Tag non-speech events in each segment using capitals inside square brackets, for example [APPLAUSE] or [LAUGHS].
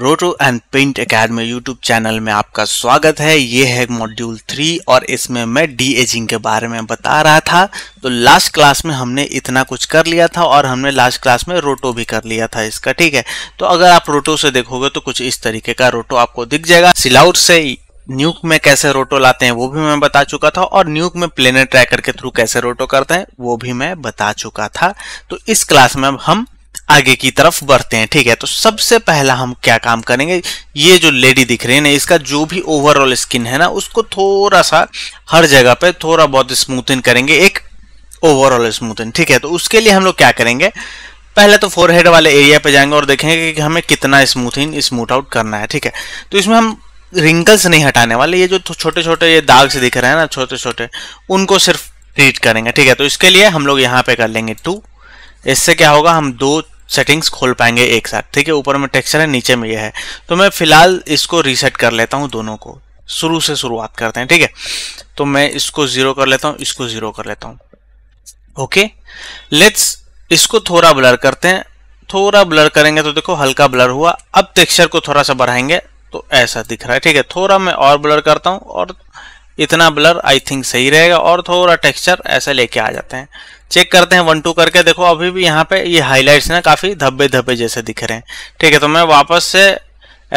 रोटो and paint academy YouTube channel में आपका स्वागत है ये है मॉड्यूल थ्री और इसमें मैं डी एजिंग के बारे में बता रहा था तो लास्ट क्लास में हमने इतना कुछ कर लिया था और हमने लास्ट क्लास में रोटो भी कर लिया था इसका ठीक है तो अगर आप रोटो से देखोगे तो कुछ इस तरीके का रोटो आपको दिख जाएगा सिलाउट से न्यूक में कैसे रोटो लाते हैं वो भी मैं बता चुका था और न्यूक में प्लेनर ट्रैकर के थ्रू कैसे रोटो करते हैं वो भी मैं बता चुका था तो इस क्लास में हम आगे की तरफ बढ़ते हैं ठीक है तो सबसे पहला हम क्या काम करेंगे ये जो लेडी दिख रही है ना इसका जो भी ओवरऑल स्किन है ना उसको थोड़ा सा हर जगह पे थोड़ा बहुत स्मूथन करेंगे एक ओवरऑल स्मूथन ठीक है तो उसके लिए हम लोग क्या करेंगे पहले तो फोरहेड वाले एरिया पे जाएंगे और देखेंगे कि हमें कितना स्मूथिंग स्मूथ आउट करना है ठीक है तो इसमें हम रिंकल्स नहीं हटाने वाले ये जो तो छोटे छोटे ये दाग से दिख रहे हैं ना छोटे छोटे उनको सिर्फ ट्रीट करेंगे ठीक है तो इसके लिए हम लोग यहाँ पे कर लेंगे टू इससे क्या होगा हम दो सेटिंग्स खोल पाएंगे एक साथ ठीक है ऊपर में टेक्सचर है नीचे में ये है तो मैं फिलहाल इसको रीसेट कर लेता हूँ दोनों को शुरू से शुरुआत करते हैं ठीक है तो मैं इसको ज़ीरो कर लेता हूँ इसको ज़ीरो कर लेता हूँ ओके लेट्स इसको थोड़ा ब्लर करते हैं थोड़ा ब्लर करेंगे तो देखो हल्का ब्लर हुआ अब टेक्सचर को थोड़ा सा बढ़ाएंगे तो ऐसा दिख रहा है ठीक है थोड़ा मैं और ब्लर करता हूँ और इतना ब्लर आई थिंक सही रहेगा और थोड़ा टेक्सचर ऐसा लेके आ जाते हैं चेक करते हैं वन टू करके देखो अभी भी यहाँ पे ये हाईलाइट्स ना काफ़ी धब्बे धब्बे जैसे दिख रहे हैं ठीक है तो मैं वापस से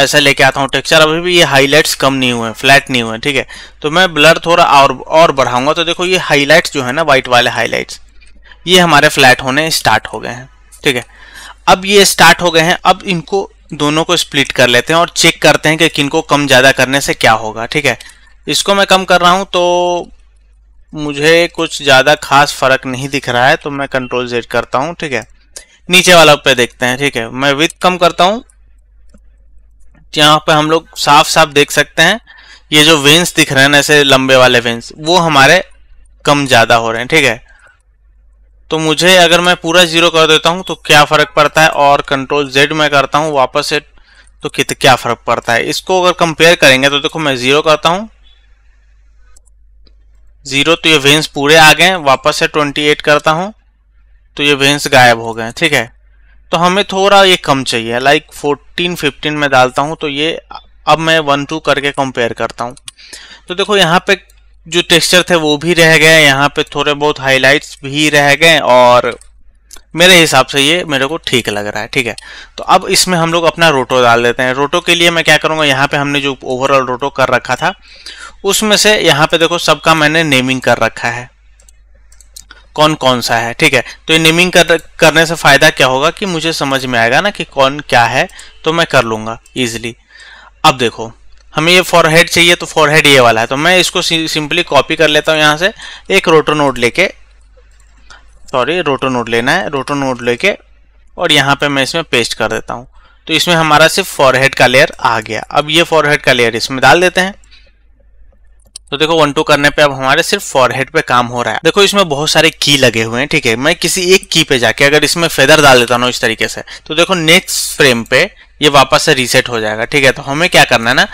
ऐसा लेके आता हूँ टेक्सचर अभी भी ये हाईलाइट्स कम नहीं हुए फ्लैट नहीं हुए ठीक है तो मैं ब्लर थोड़ा और और बढ़ाऊंगा तो देखो ये हाईलाइट्स जो है ना वाइट वाले हाईलाइट्स ये हमारे फ्लैट होने स्टार्ट हो गए हैं ठीक है अब ये स्टार्ट हो गए हैं अब इनको दोनों को स्प्लिट कर लेते हैं और चेक करते हैं कि किनको कम ज़्यादा करने से क्या होगा ठीक है इसको मैं कम कर रहा हूँ तो मुझे कुछ ज़्यादा खास फ़र्क नहीं दिख रहा है तो मैं कंट्रोल जेड करता हूँ ठीक है नीचे वाला पे देखते हैं ठीक है मैं विथ कम करता हूँ यहाँ पे हम लोग साफ साफ देख सकते हैं ये जो वेंस दिख रहे हैं ना ऐसे लंबे वाले वेंस वो हमारे कम ज़्यादा हो रहे हैं ठीक है तो मुझे अगर मैं पूरा जीरो कर देता हूँ तो क्या फ़र्क पड़ता है और कंट्रोल जेड में करता हूँ वापस से तो कित क्या फ़र्क पड़ता है इसको अगर कंपेयर करेंगे तो देखो मैं ज़ीरो करता हूँ जीरो तो ये वेंस पूरे आ गए वापस से ट्वेंटी एट करता हूँ तो ये वेंस गायब हो गए ठीक है तो हमें थोड़ा ये कम चाहिए लाइक फोर्टीन फिफ्टीन में डालता हूँ तो ये अब मैं वन टू करके कंपेयर करता हूँ तो देखो यहाँ पे जो टेक्सचर थे वो भी रह गए यहाँ पे थोड़े बहुत हाईलाइट्स भी रह गए और मेरे हिसाब से ये मेरे को ठीक लग रहा है ठीक है तो अब इसमें हम लोग अपना रोटो डाल देते हैं रोटो के लिए मैं क्या करूँगा यहाँ पे हमने जो ओवरऑल रोटो कर रखा था उसमें से यहाँ पे देखो सबका मैंने नेमिंग कर रखा है कौन कौन सा है ठीक है तो ये नेमिंग कर, करने से फ़ायदा क्या होगा कि मुझे समझ में आएगा ना कि कौन क्या है तो मैं कर लूंगा इजिली अब देखो हमें ये फॉरहेड चाहिए तो फॉरहेड ये वाला है तो मैं इसको सिंपली कॉपी कर लेता हूँ यहाँ से एक रोटो नोट लेके सॉरी रोटो नोट लेना है रोटो नोट लेके और यहाँ पे मैं इसमें पेस्ट कर देता हूँ तो इसमें हमारा सिर्फ फॉरहेड का लेयर आ गया अब ये फॉरहेड का लेयर इसमें डाल देते हैं तो देखो वन टू करने पे अब हमारे सिर्फ फॉरहेड पे काम हो रहा है देखो इसमें बहुत सारे की लगे हुए हैं ठीक है मैं किसी एक की पे जाके अगर इसमें फेदर डाल देता हूँ इस तरीके से तो देखो नेक्स्ट फ्रेम पे ये वापस से रीसेट हो जाएगा ठीक है तो हमें क्या करना है ना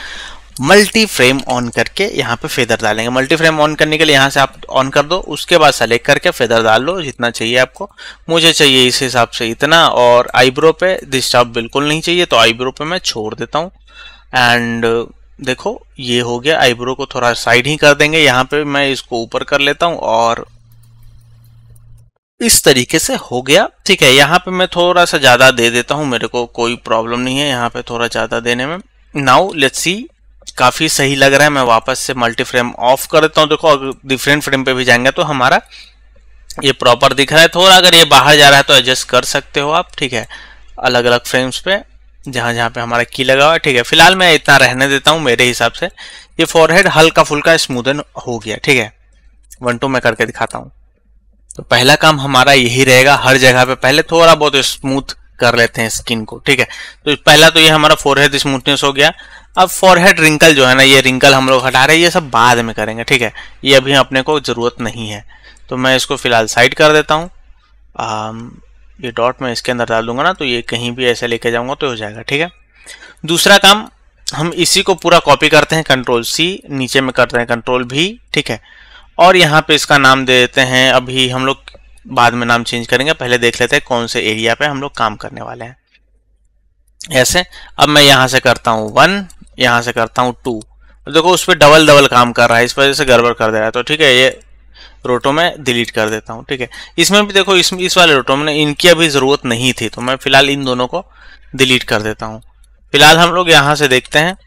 मल्टी फ्रेम ऑन करके यहाँ पे फेदर डालेंगे मल्टी फ्रेम ऑन करने के लिए यहाँ से आप ऑन कर दो उसके बाद सेलेक्ट करके फेदर डाल लो जितना चाहिए आपको मुझे चाहिए इस हिसाब से इतना और आईब्रो पे डिस्टर्ब बिल्कुल नहीं चाहिए तो आईब्रो पे मैं छोड़ देता हूँ एंड देखो ये हो गया आईब्रो को थोड़ा साइड ही कर देंगे यहां पे मैं इसको ऊपर कर लेता हूं और इस तरीके से हो गया ठीक है यहाँ पे मैं थोड़ा सा ज़्यादा दे देता हूं मेरे को कोई प्रॉब्लम नहीं है यहाँ पे थोड़ा ज़्यादा देने में नाउ लेट्स सी काफ़ी सही लग रहा है मैं वापस से मल्टी फ्रेम ऑफ कर देता हूँ देखो अगर डिफरेंट फ्रेम पे भी जाएंगे तो हमारा ये प्रॉपर दिख रहा है थोड़ा अगर ये बाहर जा रहा है तो एडजस्ट कर सकते हो आप ठीक है अलग अलग फ्रेम्स पे जहां जहां पे हमारा की लगा हुआ है ठीक है फिलहाल मैं इतना रहने देता हूँ मेरे हिसाब से ये फॉरहेड हल्का फुल्का स्मूदन हो गया ठीक है वन टू मैं करके दिखाता हूं तो पहला काम हमारा यही रहेगा हर जगह पे पहले थोड़ा बहुत स्मूथ कर लेते हैं स्किन को ठीक है तो पहला तो ये हमारा फोरहेड स्मूथनेस हो गया अब फोरहेड रिंकल जो है ना ये रिंकल हम लोग हटा रहे हैं ये सब बाद में करेंगे ठीक है ये अभी अपने को ज़रूरत नहीं है तो मैं इसको फिलहाल साइड कर देता हूँ ये डॉट मैं इसके अंदर डाल दूंगा ना तो ये कहीं भी ऐसे लेके जाऊंगा तो हो जाएगा ठीक है दूसरा काम हम इसी को पूरा कॉपी करते हैं कंट्रोल सी नीचे में करते हैं कंट्रोल भी ठीक है और यहाँ पे इसका नाम दे देते हैं अभी हम लोग बाद में नाम चेंज करेंगे पहले देख लेते हैं कौन से एरिया पे हम लोग काम करने वाले हैं ऐसे अब मैं यहाँ से करता हूँ वन यहाँ से करता हूँ टू देखो उस पर डबल डबल काम कर रहा है इस वजह से गड़बड़ कर दे रहा है तो ठीक है ये रोटो में डिलीट कर देता हूँ ठीक है इसमें भी देखो इसमें इस वाले रोटो में इनकी अभी ज़रूरत नहीं थी तो मैं फिलहाल इन दोनों को डिलीट कर देता हूँ फिलहाल हम लोग यहाँ से देखते हैं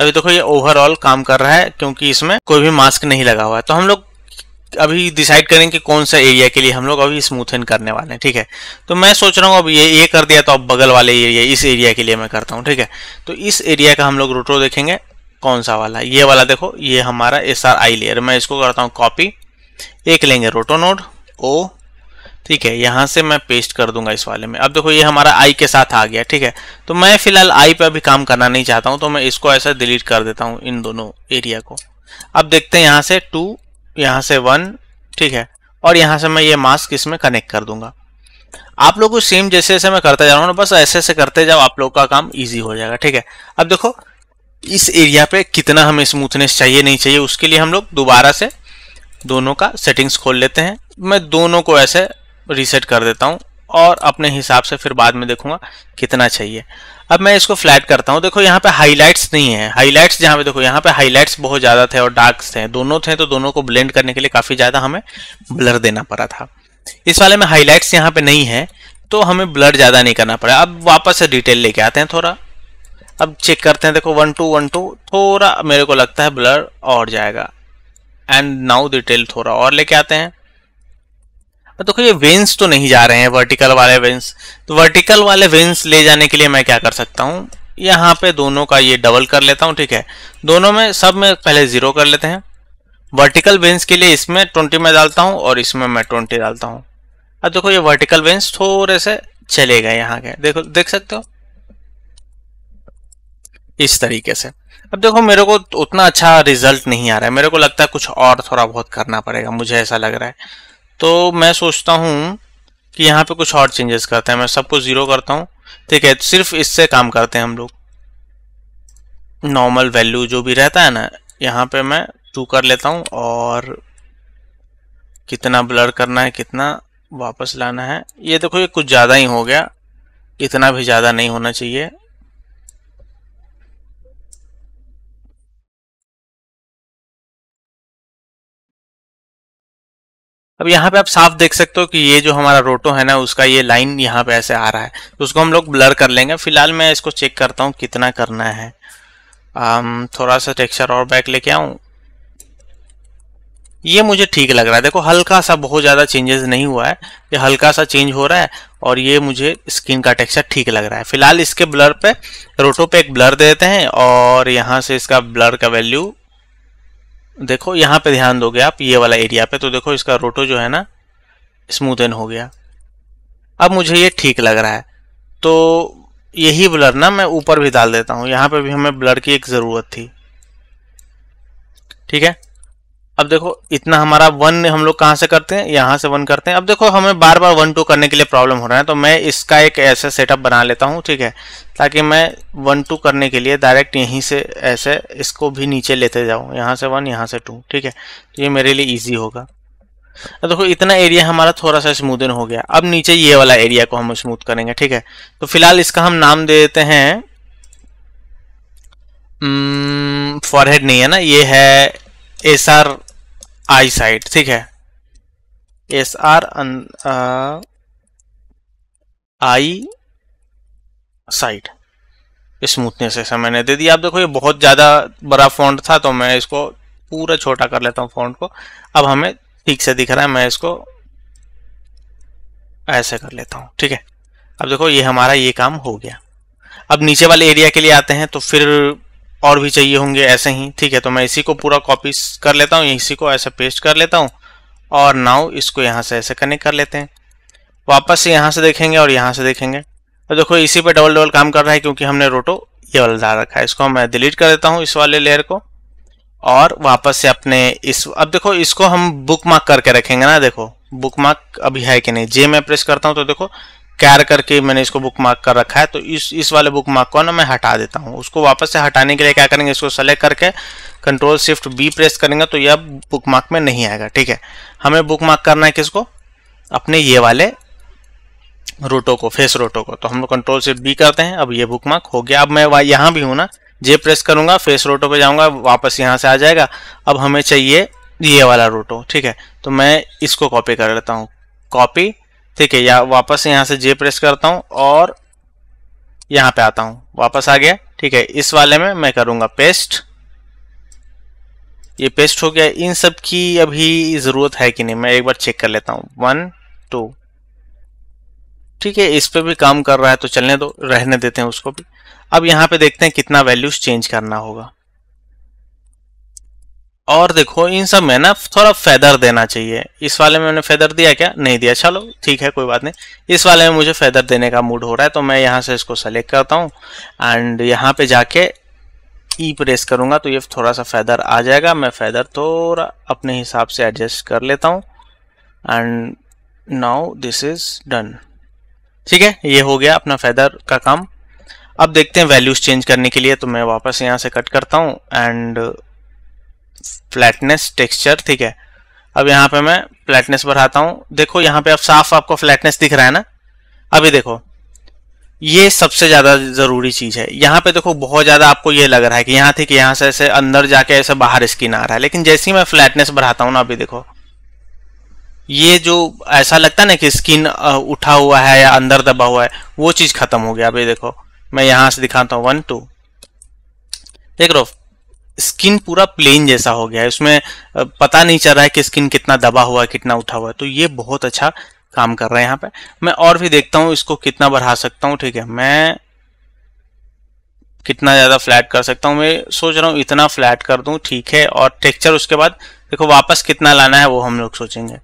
अभी देखो ये ओवरऑल काम कर रहा है क्योंकि इसमें कोई भी मास्क नहीं लगा हुआ है तो हम लोग अभी डिसाइड करें कि कौन सा एरिया के लिए हम लोग अभी स्मूथन करने वाले हैं ठीक है तो मैं सोच रहा हूँ अब ये ये कर दिया तो अब बगल वाले एरिया इस एरिया के लिए मैं करता हूँ ठीक है तो इस एरिया का हम लोग रोटो देखेंगे कौन सा वाला ये वाला देखो ये हमारा एस आर आई लेयर मैं इसको करता हूँ कॉपी एक लेंगे रोटोनोड ओ ठीक है यहां से मैं पेस्ट कर दूंगा इस वाले में अब देखो ये हमारा आई के साथ आ गया ठीक है तो मैं फिलहाल आई पे अभी काम करना नहीं चाहता हूं तो मैं इसको ऐसा डिलीट कर देता हूं इन दोनों एरिया को अब देखते हैं यहां से टू यहां से वन ठीक है और यहां से मैं ये मास्क इसमें कनेक्ट कर दूंगा आप लोग को सेम जैसे जैसे मैं करता जा रहा हूँ बस ऐसे ऐसे करते जाओ आप लोग का काम ईजी हो जाएगा ठीक है अब देखो इस एरिया पे कितना हमें स्मूथनेस चाहिए नहीं चाहिए उसके लिए हम लोग दोबारा से दोनों का सेटिंग्स खोल लेते हैं मैं दोनों को ऐसे रीसेट कर देता हूँ और अपने हिसाब से फिर बाद में देखूंगा कितना चाहिए अब मैं इसको फ्लैट करता हूँ देखो यहाँ पे हाईलाइट्स नहीं है हाईलाइट्स जहाँ पे देखो यहाँ पे हाईलाइट्स बहुत ज़्यादा थे और डार्क्स थे दोनों थे तो दोनों को ब्लेंड करने के लिए काफ़ी ज़्यादा हमें ब्लर देना पड़ा था इस वाले में हाईलाइट्स यहाँ पे नहीं है तो हमें ब्लर ज़्यादा नहीं करना पड़ा अब वापस से डिटेल लेके आते हैं थोड़ा अब चेक करते हैं देखो वन टू वन टू थोड़ा मेरे को लगता है ब्लर और जाएगा एंड नाउ डिटेल थोड़ा और लेके आते हैं देखो तो ये वेंस तो नहीं जा रहे हैं वर्टिकल वाले वेंस तो वर्टिकल वाले वेंस ले जाने के लिए मैं क्या कर सकता हूँ यहाँ पे दोनों का ये डबल कर लेता हूँ ठीक है दोनों में सब में पहले ज़ीरो कर लेते हैं वर्टिकल वेंस के लिए इसमें ट्वेंटी में डालता हूँ और इसमें मैं ट्वेंटी डालता हूँ अब देखो ये वर्टिकल वेंस थोड़े से चले गए यहाँ के देखो देख सकते हो इस तरीके से अब देखो मेरे को उतना अच्छा रिजल्ट नहीं आ रहा है मेरे को लगता है कुछ और थोड़ा बहुत करना पड़ेगा मुझे ऐसा लग रहा है तो मैं सोचता हूँ कि यहाँ पे कुछ और चेंजेस करते हैं मैं सबको ज़ीरो करता हूँ ठीक है सिर्फ इससे काम करते हैं हम लोग नॉर्मल वैल्यू जो भी रहता है ना यहाँ पे मैं टू कर लेता हूँ और कितना ब्लर करना है कितना वापस लाना है ये देखो ये कुछ ज़्यादा ही हो गया इतना भी ज़्यादा नहीं होना चाहिए अब यहाँ पे आप साफ देख सकते हो कि ये जो हमारा रोटो है ना उसका ये लाइन यहाँ पे ऐसे आ रहा है तो उसको हम लोग ब्लर कर लेंगे फिलहाल मैं इसको चेक करता हूँ कितना करना है आम, थोड़ा सा टेक्सचर और बैक लेके आऊँ ये मुझे ठीक लग रहा है देखो हल्का सा बहुत ज़्यादा चेंजेस नहीं हुआ है ये हल्का सा चेंज हो रहा है और ये मुझे स्किन का टेक्सचर ठीक लग रहा है फिलहाल इसके ब्लर पे रोटो पे एक ब्लर दे देते हैं और यहाँ से इसका ब्लर का वैल्यू देखो यहाँ पे ध्यान दोगे आप ये वाला एरिया पे तो देखो इसका रोटो जो है ना स्मूथन हो गया अब मुझे ये ठीक लग रहा है तो यही ब्लर ना मैं ऊपर भी डाल देता हूँ यहाँ पे भी हमें ब्लर की एक ज़रूरत थी ठीक है अब देखो इतना हमारा वन हम लोग कहाँ से करते हैं यहाँ से वन करते हैं अब देखो हमें बार बार वन टू करने के लिए प्रॉब्लम हो रहा है तो मैं इसका एक ऐसे सेटअप बना लेता हूँ ठीक है ताकि मैं वन टू करने के लिए डायरेक्ट यहीं से ऐसे इसको भी नीचे लेते जाऊँ यहाँ से वन यहाँ से टू ठीक है तो ये मेरे लिए ईजी होगा देखो इतना एरिया हमारा थोड़ा सा स्मूदन हो गया अब नीचे ये वाला एरिया को हम स्मूथ करेंगे ठीक है तो फिलहाल इसका हम नाम दे देते हैं फॉरहेड नहीं है ना ये है एस आर आई साइड ठीक है S R eye side smoothness ऐसा मैंने दे दिया आप देखो ये बहुत ज़्यादा बड़ा फॉन्ट था तो मैं इसको पूरा छोटा कर लेता हूं फॉन्ट को अब हमें ठीक से दिख रहा है मैं इसको ऐसे कर लेता हूं ठीक है अब देखो ये हमारा ये काम हो गया अब नीचे वाले एरिया के लिए आते हैं तो फिर और भी चाहिए होंगे ऐसे ही ठीक है तो मैं इसी को पूरा कॉपी कर लेता हूँ इसी को ऐसे पेस्ट कर लेता हूँ और नाउ इसको यहाँ से ऐसे कनेक्ट कर लेते हैं वापस से यहाँ से देखेंगे और यहाँ से देखेंगे तो देखो इसी पे डबल डबल काम कर रहा है क्योंकि हमने रोटो ये वाला डाल रखा है इसको मैं डिलीट कर देता हूँ इस वाले लेयर को और वापस से अपने इस अब देखो इसको हम बुक मार्क करके रखेंगे ना देखो बुक मार्क अभी है कि नहीं जे मैं प्रेस करता हूँ तो देखो कैर करके मैंने इसको बुक मार्क कर रखा है तो इस इस वाले बुक मार्क को ना मैं हटा देता हूँ उसको वापस से हटाने के लिए क्या करेंगे इसको सेलेक्ट करके कंट्रोल शिफ्ट बी प्रेस करेंगे तो यह बुक मार्क में नहीं आएगा ठीक है हमें बुक मार्क करना है किसको अपने ये वाले रोटो को फेस रोटो को तो हम लोग कंट्रोल शिफ्ट बी करते हैं अब ये बुक मार्क हो गया अब मैं यहाँ भी हूँ ना जे प्रेस करूँगा फेस रोटो पे जाऊँगा वापस यहाँ से आ जाएगा अब हमें चाहिए ये वाला रोटो ठीक है तो मैं इसको कॉपी कर लेता हूँ कॉपी ठीक है या वापस यहां से जे प्रेस करता हूं और यहां पे आता हूं वापस आ गया ठीक है इस वाले में मैं करूंगा पेस्ट ये पेस्ट हो गया इन सब की अभी ज़रूरत है कि नहीं मैं एक बार चेक कर लेता हूँ वन टू ठीक है इस पर भी काम कर रहा है तो चलने दो रहने देते हैं उसको भी अब यहां पे देखते हैं कितना वैल्यूज चेंज करना होगा और देखो इन सब में ना थोड़ा फेदर देना चाहिए इस वाले में मैंने फेदर दिया क्या नहीं दिया चलो ठीक है कोई बात नहीं इस वाले में मुझे फेदर देने का मूड हो रहा है तो मैं यहाँ से इसको सेलेक्ट करता हूँ एंड यहाँ पे जाके ई e प्रेस करूँगा तो ये थोड़ा सा फेदर आ जाएगा मैं फेदर थोड़ा अपने हिसाब से एडजस्ट कर लेता हूँ and now this is done ठीक है ये हो गया अपना फेदर का काम अब देखते हैं वैल्यूज चेंज करने के लिए तो मैं वापस यहाँ से कट करता हूँ एंड फ्लैटनेस टेक्सचर ठीक है अब यहां पे मैं फ्लैटनेस बढ़ाता हूं देखो यहां पे अब साफ आपको फ्लैटनेस दिख रहा है ना अभी देखो ये सबसे ज़्यादा ज़रूरी चीज़ है यहां पे देखो बहुत ज़्यादा आपको ये लग रहा है कि यहां थे कि यहां से ऐसे अंदर जाके ऐसे बाहर स्किन आ रहा है लेकिन जैसे ही मैं फ्लैटनेस बढ़ाता हूँ ना अभी देखो ये जो ऐसा लगता है ना कि स्किन उठा हुआ है या अंदर दबा हुआ है वो चीज़ खत्म हो गया अभी देखो मैं यहां से दिखाता हूं वन टू देख रहा स्किन पूरा प्लेन जैसा हो गया है उसमें पता नहीं चल रहा है कि स्किन कितना दबा हुआ है कितना उठा हुआ है तो ये बहुत अच्छा काम कर रहा है यहाँ पे मैं और भी देखता हूँ इसको कितना बढ़ा सकता हूँ ठीक है मैं कितना ज़्यादा फ्लैट कर सकता हूँ मैं सोच रहा हूँ इतना फ्लैट कर दूँ ठीक है और टेक्चर उसके बाद देखो वापस कितना लाना है वो हम लोग सोचेंगे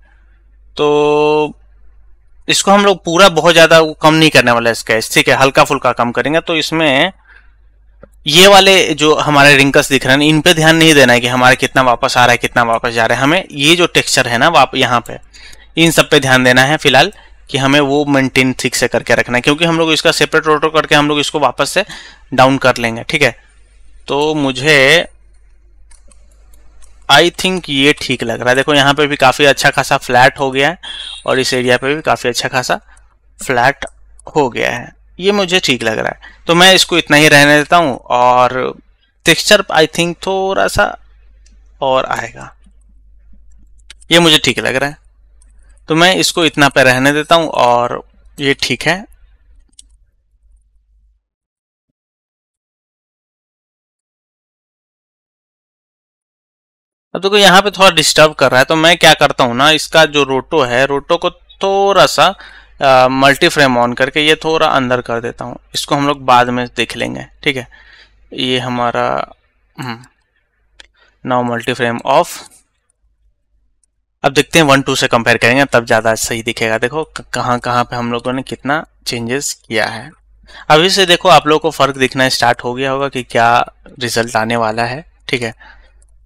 तो इसको हम लोग पूरा बहुत ज़्यादा कम नहीं करने वाला है इसका ठीक है हल्का फुल्का कम करेंगे तो इसमें ये वाले जो हमारे रिंकल्स दिख रहे हैं इन पे ध्यान नहीं देना है कि हमारा कितना वापस आ रहा है कितना वापस जा रहा है हमें ये जो टेक्सचर है ना वाप यहाँ पे इन सब पे ध्यान देना है फिलहाल कि हमें वो मेंटेन ठीक से करके रखना है क्योंकि हम लोग इसका सेपरेट रोटो करके हम लोग इसको वापस से डाउन कर लेंगे ठीक है तो मुझे आई थिंक ये ठीक लग रहा है देखो यहाँ पे भी काफ़ी अच्छा खासा फ्लैट हो गया है और इस एरिया पे भी काफ़ी अच्छा खासा फ्लैट हो गया है ये मुझे ठीक लग रहा है तो मैं इसको इतना ही रहने देता हूँ और टेक्सचर आई थिंक थोड़ा सा और आएगा ये मुझे ठीक लग रहा है तो मैं इसको इतना पे रहने देता हूँ और ये ठीक है अब देखो तो यहाँ पे थोड़ा डिस्टर्ब कर रहा है तो मैं क्या करता हूँ ना इसका जो रोटो है रोटो को थोड़ा सा मल्टी फ्रेम ऑन करके ये थोड़ा अंदर कर देता हूँ इसको हम लोग बाद में देख लेंगे ठीक है ये हमारा नाउ मल्टी फ्रेम ऑफ अब देखते हैं वन टू से कंपेयर करेंगे तब ज़्यादा सही दिखेगा देखो कहाँ कहाँ पे हम लोगों ने कितना चेंजेस किया है अभी से देखो आप लोगों को फ़र्क दिखना स्टार्ट हो गया होगा कि क्या रिजल्ट आने वाला है ठीक है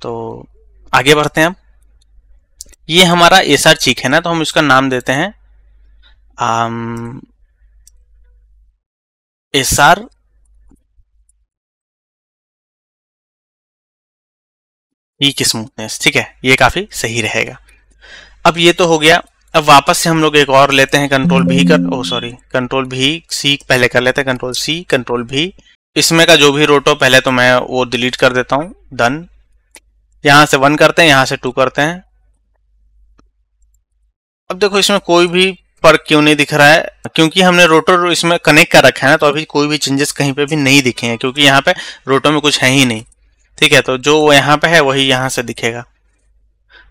तो आगे बढ़ते हैं अब ये हमारा एस आर चीक है ना तो हम इसका नाम देते हैं um, SR ई की स्मूथनेस ठीक है ये काफी सही रहेगा अब ये तो हो गया अब वापस से हम लोग एक और लेते हैं कंट्रोल भी कर ओ सॉरी कंट्रोल भी सी पहले कर लेते हैं कंट्रोल सी कंट्रोल भी इसमें का जो भी रोटो पहले तो मैं वो डिलीट कर देता हूं डन यहां से वन करते हैं यहां से टू करते हैं अब देखो इसमें कोई भी पर क्यों नहीं दिख रहा है क्योंकि हमने रोटर इसमें कनेक्ट कर रखा है ना तो अभी कोई भी चेंजेस कहीं पे भी नहीं दिखे हैं क्योंकि यहाँ पे रोटर में कुछ है ही नहीं ठीक है तो जो यहाँ पे है वही यहाँ से दिखेगा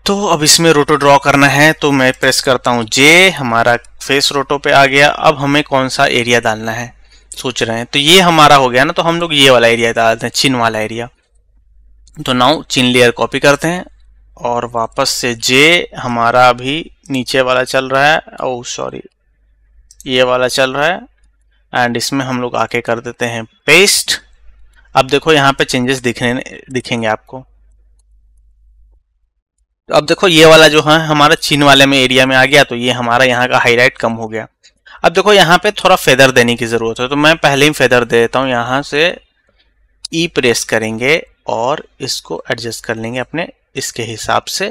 तो अब इसमें रोटो ड्रॉ करना है तो मैं प्रेस करता हूँ जे हमारा फेस रोटो पे आ गया अब हमें कौन सा एरिया डालना है सोच रहे हैं तो ये हमारा हो गया ना तो हम लोग ये वाला एरिया डालते हैं चिन वाला एरिया तो नाउ चिन लेयर कॉपी करते हैं और वापस से जे हमारा भी नीचे वाला चल रहा है ओ oh, सॉरी ये वाला चल रहा है एंड इसमें हम लोग आके कर देते हैं पेस्ट अब देखो यहाँ पे चेंजेस दिखने दिखेंगे आपको तो अब देखो ये वाला जो है हमारा चीन वाले में एरिया में आ गया तो ये हमारा यहाँ का हाईलाइट कम हो गया अब देखो यहाँ पे थोड़ा फेदर देने की ज़रूरत है तो मैं पहले ही फेदर दे देता हूँ यहाँ से ई e प्रेस करेंगे और इसको एडजस्ट कर लेंगे अपने इसके हिसाब से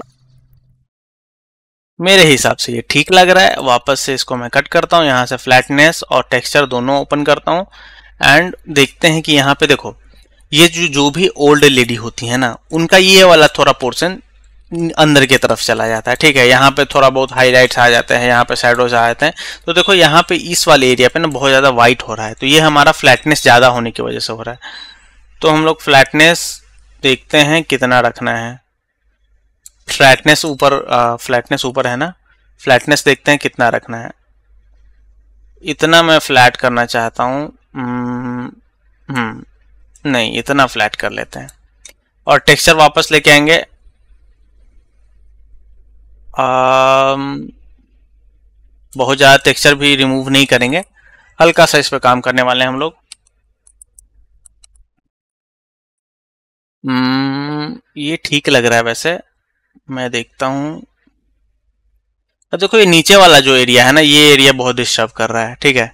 मेरे हिसाब से ये ठीक लग रहा है वापस से इसको मैं कट करता हूँ यहाँ से फ्लैटनेस और टेक्सचर दोनों ओपन करता हूँ एंड देखते हैं कि यहाँ पे देखो ये जो जो भी ओल्ड लेडी होती है ना उनका ये वाला थोड़ा पोर्शन अंदर की तरफ चला जाता है ठीक है यहाँ पे थोड़ा बहुत हाईलाइट्स आ जाते हैं यहाँ पे शेडोज आ जाते हैं तो देखो यहाँ पे इस वाले एरिया पे ना बहुत ज़्यादा वाइट हो रहा है तो ये हमारा फ्लैटनेस ज़्यादा होने की वजह से हो रहा है तो हम लोग फ्लैटनेस देखते हैं कितना रखना है फ्लैटनेस ऊपर फ्लैटनेस ऊपर है ना फ्लैटनेस देखते हैं कितना रखना है इतना मैं फ्लैट करना चाहता हूँ हम्म, हम्म, नहीं इतना फ्लैट कर लेते हैं और टेक्सचर वापस लेके आएंगे आम, बहुत ज़्यादा टेक्सचर भी रिमूव नहीं करेंगे हल्का सा इस पर काम करने वाले हैं हम लोग हम्म, ये ठीक लग रहा है वैसे मैं देखता हूँ अब देखो ये नीचे वाला जो एरिया है ना ये एरिया बहुत डिस्टर्ब कर रहा है ठीक है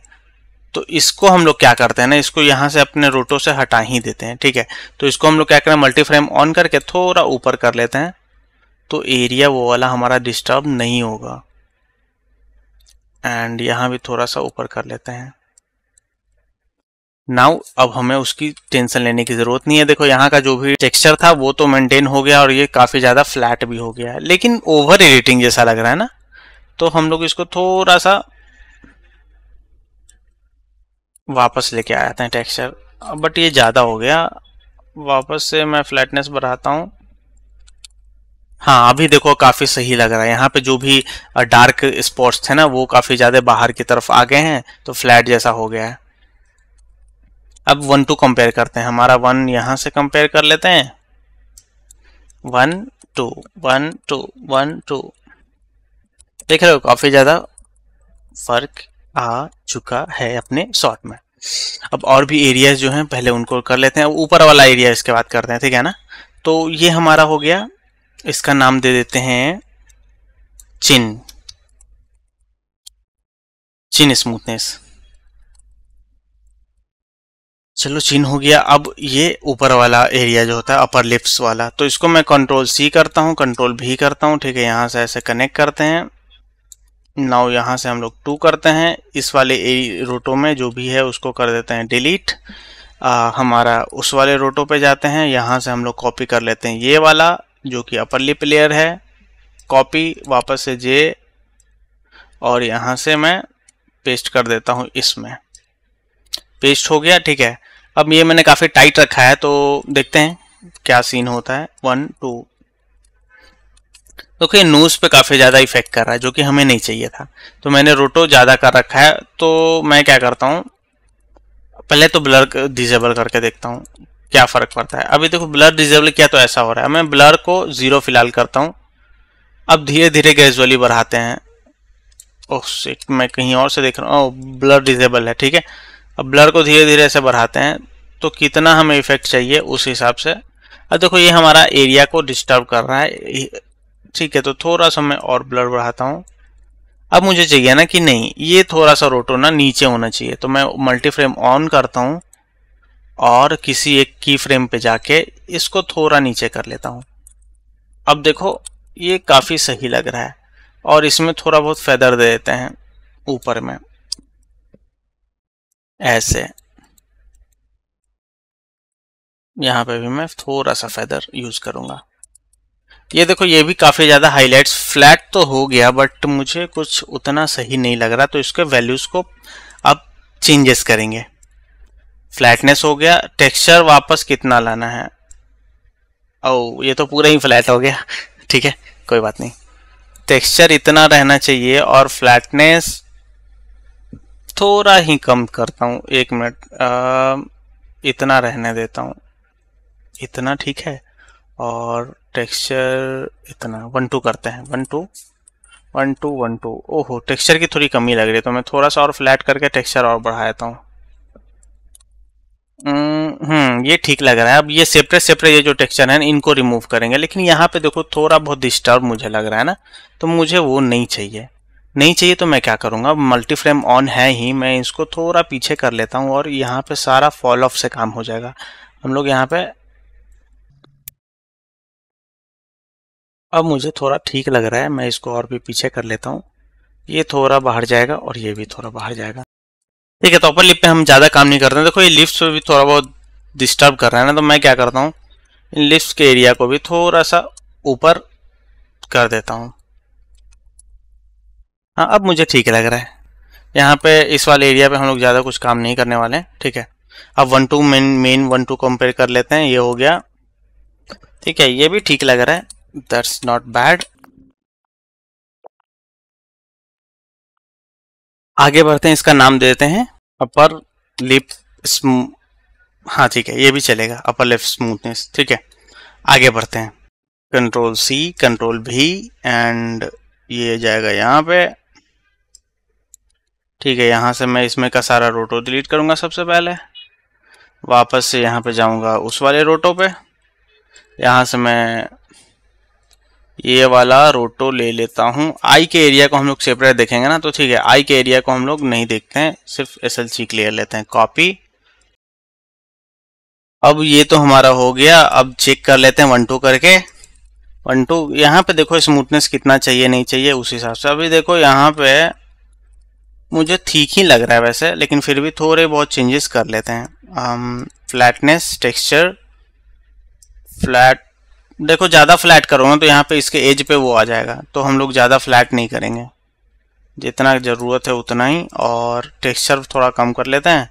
तो इसको हम लोग क्या करते हैं ना इसको यहाँ से अपने रोटो से हटा ही देते हैं ठीक है तो इसको हम लोग क्या करें मल्टी फ्रेम ऑन करके थोड़ा ऊपर कर लेते हैं तो एरिया वो वाला हमारा डिस्टर्ब नहीं होगा एंड यहाँ भी थोड़ा सा ऊपर कर लेते हैं नाउ अब हमें उसकी टेंशन लेने की जरूरत नहीं है देखो यहाँ का जो भी टेक्सचर था वो तो मेंटेन हो गया और ये काफी ज्यादा फ्लैट भी हो गया है लेकिन ओवर एडिटिंग जैसा लग रहा है ना तो हम लोग इसको थोड़ा सा वापस लेके आ जाते हैं टेक्सचर बट ये ज़्यादा हो गया वापस से मैं फ्लैटनेस बढ़ाता हूँ हाँ अभी देखो काफ़ी सही लग रहा है यहाँ पे जो भी डार्क स्पॉट्स थे ना वो काफ़ी ज़्यादा बाहर की तरफ आ गए हैं तो फ्लैट जैसा हो गया है अब वन टू कंपेयर करते हैं हमारा वन यहाँ से कंपेयर कर लेते हैं one two one two one two देख रहे हो काफ़ी ज़्यादा फर्क आ चुका है अपने शॉर्ट में अब और भी एरियाज जो हैं पहले उनको कर लेते हैं ऊपर वाला एरिया इसके बाद करते हैं ठीक है ना तो ये हमारा हो गया इसका नाम दे देते हैं चिन चिन स्मूथनेस चलो चीन हो गया अब ये ऊपर वाला एरिया जो होता है अपर लिप्स वाला तो इसको मैं कंट्रोल सी करता हूँ कंट्रोल भी करता हूँ ठीक है यहाँ से ऐसे कनेक्ट करते हैं नाउ यहाँ से हम लोग टू करते हैं इस वाले रोटो में जो भी है उसको कर देते हैं डिलीट आ, हमारा उस वाले रोटो पे जाते हैं यहाँ से हम लोग कॉपी कर लेते हैं ये वाला जो कि अपर लिप लेयर है कॉपी वापस से जे और यहाँ से मैं पेस्ट कर देता हूँ इसमें पेस्ट हो गया ठीक है अब ये मैंने काफ़ी टाइट रखा है तो देखते हैं क्या सीन होता है वन टू देखो तो नोज पे काफ़ी ज़्यादा इफेक्ट कर रहा है जो कि हमें नहीं चाहिए था तो मैंने रोटो ज़्यादा कर रखा है तो मैं क्या करता हूँ पहले तो ब्लर डिजेबल करके देखता हूँ क्या फ़र्क पड़ता है अभी देखो ब्लर डिजेबल किया तो ऐसा हो रहा है मैं ब्लर को ज़ीरो फिलहाल करता हूँ अब धीरे धीरे ग्रेजुअली बढ़ाते हैं ओह मैं कहीं और से देख रहा हूँ ब्लर डिजेबल है ठीक है अब ब्लर को धीरे धीरे ऐसे बढ़ाते हैं तो कितना हमें इफेक्ट चाहिए उस हिसाब से अब देखो ये हमारा एरिया को डिस्टर्ब कर रहा है ठीक है तो थोड़ा सा मैं और ब्लर बढ़ाता हूँ अब मुझे चाहिए ना कि नहीं ये थोड़ा सा रोटो ना नीचे होना चाहिए तो मैं मल्टी फ्रेम ऑन करता हूँ और किसी एक की फ्रेम पे जाके इसको थोड़ा नीचे कर लेता हूँ अब देखो ये काफ़ी सही लग रहा है और इसमें थोड़ा बहुत फैदर दे देते हैं ऊपर में ऐसे यहाँ पे भी मैं थोड़ा सा फेदर यूज करूंगा ये देखो ये भी काफी ज्यादा हाईलाइट फ्लैट तो हो गया बट मुझे कुछ उतना सही नहीं लग रहा तो इसके वैल्यूज को अब चेंजेस करेंगे फ्लैटनेस हो गया टेक्सचर वापस कितना लाना है ओ oh, ये तो पूरा ही फ्लैट हो गया [LAUGHS] ठीक है कोई बात नहीं टेक्सचर इतना रहना चाहिए और फ्लैटनेस थोड़ा ही कम करता हूँ एक मिनट इतना रहने देता हूँ इतना ठीक है और टेक्सचर इतना वन टू करते हैं one two one two one two ओहो टेक्सचर की थोड़ी कमी लग रही है तो मैं थोड़ा सा और फ्लैट करके टेक्सचर और बढ़ा देता हूँ हम्म ये ठीक लग रहा है अब ये सेपरेट सेपरेट ये जो टेक्सचर है इनको रिमूव करेंगे लेकिन यहाँ पे देखो थोड़ा बहुत डिस्टर्ब मुझे लग रहा है ना तो मुझे वो नहीं चाहिए नहीं चाहिए तो मैं क्या करूँगा मल्टी फ्रेम ऑन है ही मैं इसको थोड़ा पीछे कर लेता हूँ और यहाँ पे सारा फॉल ऑफ से काम हो जाएगा हम लोग यहाँ पे अब मुझे थोड़ा ठीक लग रहा है मैं इसको और भी पीछे कर लेता हूँ ये थोड़ा बाहर जाएगा और ये भी थोड़ा बाहर जाएगा ठीक है तो अपर लिप पे हम ज़्यादा काम नहीं करते देखो ये लिप्स भी थोड़ा बहुत डिस्टर्ब कर रहा है ना तो मैं क्या करता हूँ इन लिप्स के एरिया को भी थोड़ा सा ऊपर कर देता हूँ हाँ अब मुझे ठीक लग रहा है यहाँ पे इस वाले एरिया पे हम लोग ज़्यादा कुछ काम नहीं करने वाले हैं ठीक है अब one two main main one two compare कर लेते हैं ये हो गया ठीक है ये भी ठीक लग रहा है दैट्स नॉट बैड आगे बढ़ते हैं इसका नाम देते हैं अपर लिप स्मू हाँ ठीक है ये भी चलेगा अपर लिप स्मूथनेस ठीक है आगे बढ़ते हैं कंट्रोल सी कंट्रोल भी एंड ये जाएगा यहाँ पे ठीक है यहाँ से मैं इसमें का सारा रोटो डिलीट करूँगा सबसे पहले वापस से यहाँ पे जाऊँगा उस वाले रोटो पे यहाँ से मैं ये वाला रोटो ले लेता हूँ आई के एरिया को हम लोग सेपरेट देखेंगे ना तो ठीक है आई के एरिया को हम लोग नहीं देखते हैं सिर्फ एस एल सी क्लियर लेते हैं कॉपी अब ये तो हमारा हो गया अब चेक कर लेते हैं वन टू करके वन टू यहाँ पे देखो स्मूथनेस कितना चाहिए नहीं चाहिए उस हिसाब से अभी देखो यहाँ पे मुझे ठीक ही लग रहा है वैसे लेकिन फिर भी थोड़े बहुत चेंजेस कर लेते हैं फ्लैटनेस टेक्सचर फ्लैट देखो ज़्यादा फ्लैट करो ना तो यहाँ पे इसके एज पे वो आ जाएगा तो हम लोग ज़्यादा फ्लैट नहीं करेंगे जितना ज़रूरत है उतना ही और टेक्सचर थोड़ा कम कर लेते हैं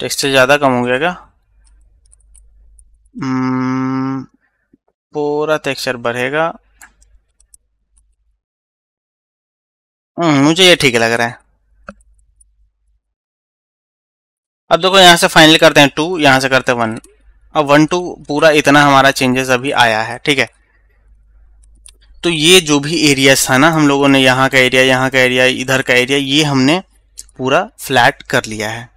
टेक्सचर ज़्यादा कम हो गया क्या hmm, पूरा टेक्सचर बढ़ेगा हम्म, मुझे ये ठीक लग रहा है अब देखो यहाँ से फाइनल करते हैं टू यहाँ से करते हैं वन अब वन टू पूरा इतना हमारा चेंजेस अभी आया है ठीक है तो ये जो भी एरिया था ना हम लोगों ने यहाँ का एरिया यहाँ का एरिया इधर का एरिया ये हमने पूरा फ्लैट कर लिया है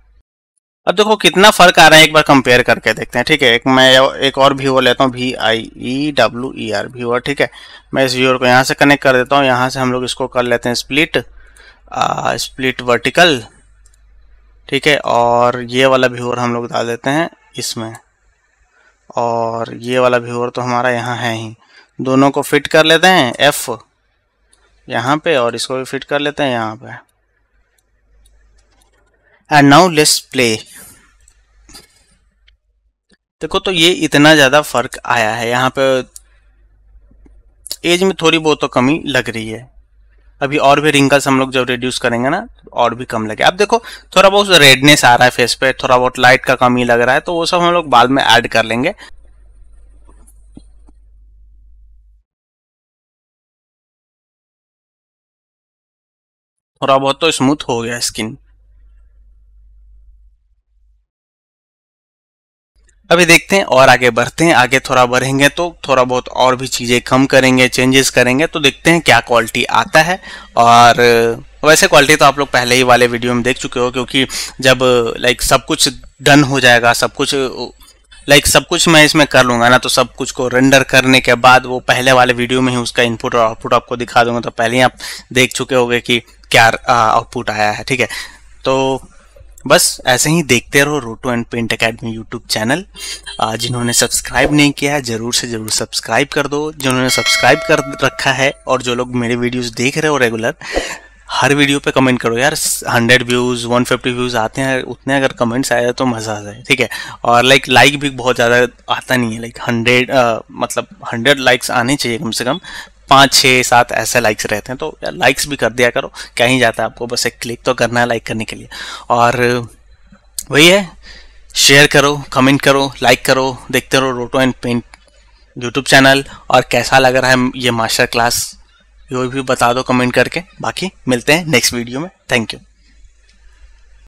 अब देखो कितना फर्क आ रहा है एक बार कंपेयर करके देखते हैं ठीक है एक मैं एक और व्यूअर लेता हूँ V I E W E R viewer ठीक है मैं इस व्यूअर को यहाँ से कनेक्ट कर देता हूँ यहाँ से हम लोग इसको कर लेते हैं स्प्लिट आ, स्प्लिट वर्टिकल ठीक है और ये वाला व्यूअर हम लोग डाल देते हैं इसमें और ये वाला व्यूअर तो हमारा यहाँ है ही दोनों को फिट कर लेते हैं एफ यहाँ पे और इसको भी फिट कर लेते हैं यहाँ पे एंड नाउ लेट्स प्ले देखो तो ये इतना ज़्यादा फर्क आया है यहाँ पे एज में थोड़ी बहुत तो कमी लग रही है अभी और भी रिंकल्स हम लोग जब रिड्यूस करेंगे ना और भी कम लगे अब देखो थोड़ा बहुत रेडनेस आ रहा है फेस पे थोड़ा बहुत लाइट का कमी लग रहा है तो वो सब हम लोग बाद में ऐड कर लेंगे थोड़ा बहुत तो स्मूथ हो गया स्किन अभी देखते हैं और आगे बढ़ते हैं आगे थोड़ा बढ़ेंगे तो थोड़ा बहुत और भी चीज़ें कम करेंगे चेंजेस करेंगे तो देखते हैं क्या क्वालिटी आता है और वैसे क्वालिटी तो आप लोग पहले ही वाले वीडियो में देख चुके हो क्योंकि जब लाइक सब कुछ डन हो जाएगा सब कुछ लाइक सब कुछ मैं इसमें कर लूँगा ना तो सब कुछ को रेंडर करने के बाद वो पहले वाले वीडियो में ही उसका इनपुट और आउटपुट आपको दिखा दूंगा तो पहले ही आप देख चुके होंगे कि क्या आउटपुट आया है ठीक है तो बस ऐसे ही देखते रहो Roto and paint academy YouTube channel जिन्होंने सब्सक्राइब नहीं किया है ज़रूर से ज़रूर सब्सक्राइब कर दो जिन्होंने सब्सक्राइब कर रखा है और जो लोग मेरे वीडियोस देख रहे हो रेगुलर हर वीडियो पे कमेंट करो यार 100 व्यूज़ 150 व्यूज़ आते हैं उतने अगर कमेंट्स आए तो मज़ा आ जाए ठीक है और लाइक लाइक भी बहुत ज़्यादा आता नहीं है लाइक हंड्रेड मतलब हंड्रेड लाइक्स आने चाहिए कम से कम पाँच छः सात ऐसे लाइक्स रहते हैं तो लाइक्स भी कर दिया करो क्या ही जाता है आपको बस एक क्लिक तो करना है लाइक करने के लिए और वही है शेयर करो कमेंट करो लाइक करो देखते रहो Roto and paint YouTube channel और कैसा लग रहा है ये मास्टर क्लास ये भी बता दो कमेंट करके बाकी मिलते हैं नेक्स्ट वीडियो में थैंक यू